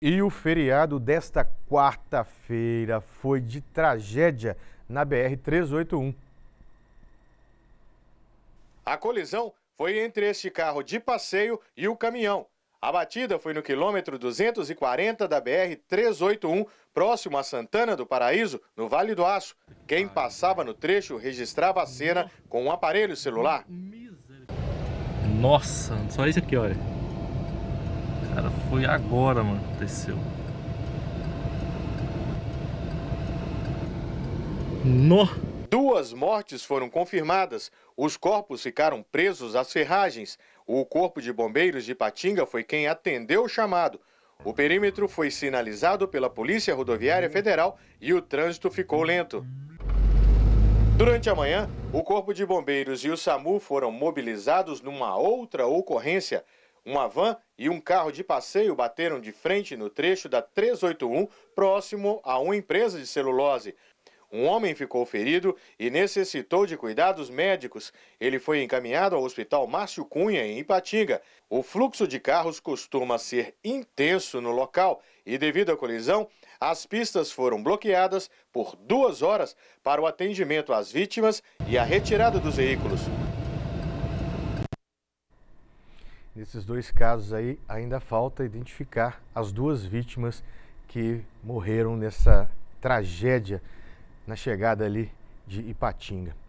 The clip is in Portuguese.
E o feriado desta quarta-feira foi de tragédia na BR-381. A colisão foi entre este carro de passeio e o caminhão. A batida foi no quilômetro 240 da BR-381, próximo a Santana do Paraíso, no Vale do Aço. Quem passava no trecho registrava a cena com um aparelho celular. Nossa, só isso aqui, olha. Cara, foi agora, mano, que aconteceu. No. Duas mortes foram confirmadas. Os corpos ficaram presos às ferragens. O Corpo de Bombeiros de Patinga foi quem atendeu o chamado. O perímetro foi sinalizado pela Polícia Rodoviária Federal e o trânsito ficou lento. Durante a manhã, o Corpo de Bombeiros e o SAMU foram mobilizados numa outra ocorrência. Uma van e um carro de passeio bateram de frente no trecho da 381, próximo a uma empresa de celulose. Um homem ficou ferido e necessitou de cuidados médicos. Ele foi encaminhado ao Hospital Márcio Cunha, em Ipatinga. O fluxo de carros costuma ser intenso no local e, devido à colisão, as pistas foram bloqueadas por duas horas para o atendimento às vítimas e a retirada dos veículos. Nesses dois casos aí, ainda falta identificar as duas vítimas que morreram nessa tragédia na chegada ali de Ipatinga.